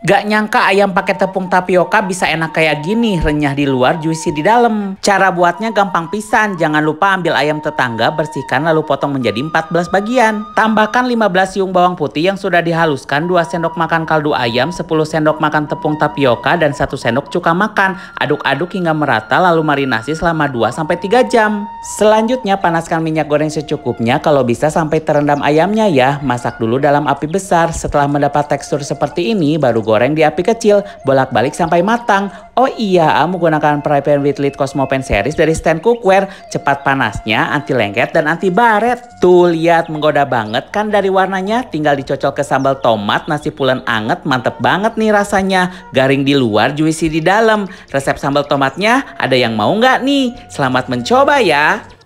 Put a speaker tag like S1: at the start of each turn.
S1: Gak nyangka ayam pakai tepung tapioka bisa enak kayak gini, renyah di luar, juicy di dalam. Cara buatnya gampang pisan, jangan lupa ambil ayam tetangga, bersihkan lalu potong menjadi 14 bagian. Tambahkan 15 siung bawang putih yang sudah dihaluskan, 2 sendok makan kaldu ayam, 10 sendok makan tepung tapioka, dan 1 sendok cuka makan. Aduk-aduk hingga merata, lalu marinasi selama 2-3 jam. Selanjutnya panaskan minyak goreng secukupnya, kalau bisa sampai terendam ayamnya ya. Masak dulu dalam api besar, setelah mendapat tekstur seperti ini, baru goreng di api kecil, bolak-balik sampai matang. Oh iya, ah, menggunakan fry pan with lid Pan series dari stand cookware. Cepat panasnya, anti lengket, dan anti baret. Tuh, lihat menggoda banget kan dari warnanya. Tinggal dicocol ke sambal tomat, nasi pulen anget, mantep banget nih rasanya. Garing di luar, juicy di dalam. Resep sambal tomatnya ada yang mau nggak nih? Selamat mencoba ya!